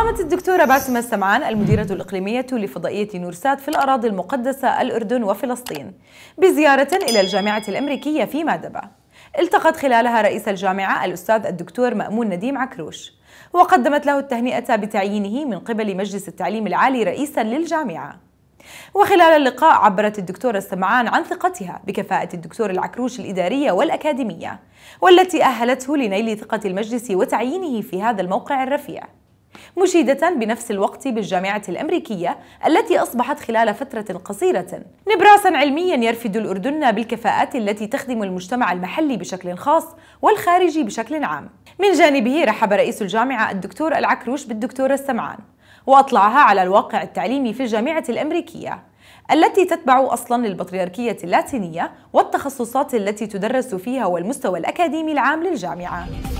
قامت الدكتورة باسمة السمعان المديرة الإقليمية لفضائية نورسات في الأراضي المقدسة الأردن وفلسطين بزيارة إلى الجامعة الأمريكية في مادبة التقت خلالها رئيس الجامعة الأستاذ الدكتور مأمون نديم عكروش وقدمت له التهنئة بتعيينه من قبل مجلس التعليم العالي رئيسا للجامعة وخلال اللقاء عبرت الدكتورة السمعان عن ثقتها بكفاءة الدكتور العكروش الإدارية والأكاديمية والتي أهلته لنيل ثقة المجلس وتعيينه في هذا الموقع الرفيع مشيدة بنفس الوقت بالجامعة الأمريكية التي أصبحت خلال فترة قصيرة نبراسا علميا يرفد الأردن بالكفاءات التي تخدم المجتمع المحلي بشكل خاص والخارجي بشكل عام من جانبه رحب رئيس الجامعة الدكتور العكروش بالدكتورة السمعان وأطلعها على الواقع التعليمي في الجامعة الأمريكية التي تتبع أصلا للبطريركية اللاتينية والتخصصات التي تدرس فيها والمستوى الأكاديمي العام للجامعة